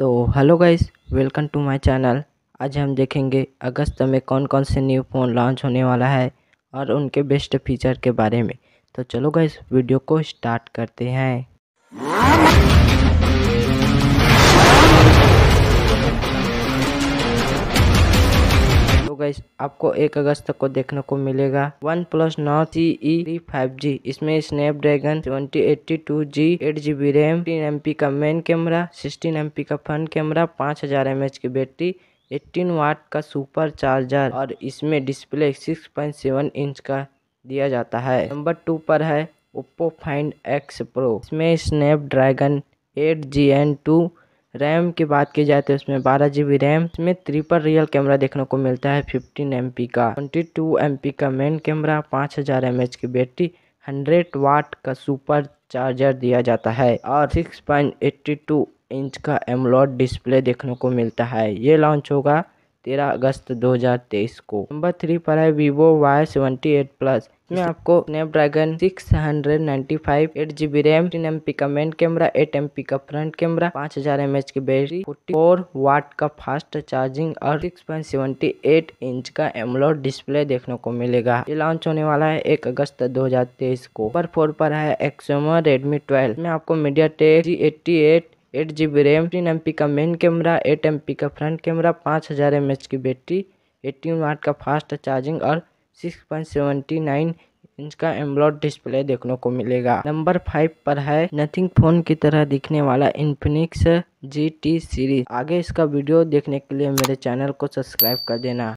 तो hello guys welcome to my channel आज हम देखेंगे अगस्त में कौन कौन से न्यू फ़ोन लॉन्च होने वाला है और उनके बेस्ट फीचर के बारे में तो चलो गाइस वीडियो को स्टार्ट करते हैं डिवाइस आपको एक अगस्त को देखने को मिलेगा वन प्लस नौ सी फाइव जी इसमें Snapdragon twenty eighty two G eight G B RAM टीन एम पी का main camera sixteen M P का फ्रंट कैमरा पाँच हज़ार एम एच की बैटरी 18 वाट का सुपर चार्जर और इसमें डिस्प्ले 6.7 इंच का दिया जाता है नंबर टू पर है ओप्पो फाइंड एक्स प्रो इसमें Snapdragon eight G N two RAM की बात की जाए तो इसमें बारह जी बी रैम इसमें ट्रिपल रियल कैमरा देखने को मिलता है फिफ्टीन एम पी का ट्वेंटी टू एम पी का मेन कैमरा पाँच हज़ार एम एच की बैटरी हंड्रेड वाट का सुपर चार्जर दिया जाता है और six point eighty two inch का एमलॉड डिस्प्ले देखने को मिलता है ये लॉन्च होगा तेरह अगस्त 2023 को नंबर थ्री पर है Vivo Y seventy eight plus इसमें आपको Snapdragon six hundred ninety five eight GB RAM ten M P का main camera eight M P का फ्रंट कैमरा पांच हजार एम एच की बैटरी फोर्टी फोर वाट का फास्ट चार्जिंग और six point seventy eight inch का AMOLED display देखने को मिलेगा ये लॉन्च होने वाला है एक अगस्त दो हजार तेईस को पर फोर पर है एक्समो रेडमी ट्वेल्व में आपको MediaTek G eighty eight eight G B RAM टीन एम पी का main camera eight M P का फ्रंट कैमरा पाँच हज़ार एम एच की बैटरी एटीन वाट का फास्ट चार्जिंग और six point seventy nine inch का एम्ब्लॉड डिस्प्ले देखने को मिलेगा नंबर फाइव पर है नथिंग फोन की तरह दिखने वाला इन्फिनिक्स जी टी सीरीज आगे इसका वीडियो देखने के लिए मेरे चैनल को सब्सक्राइब कर देना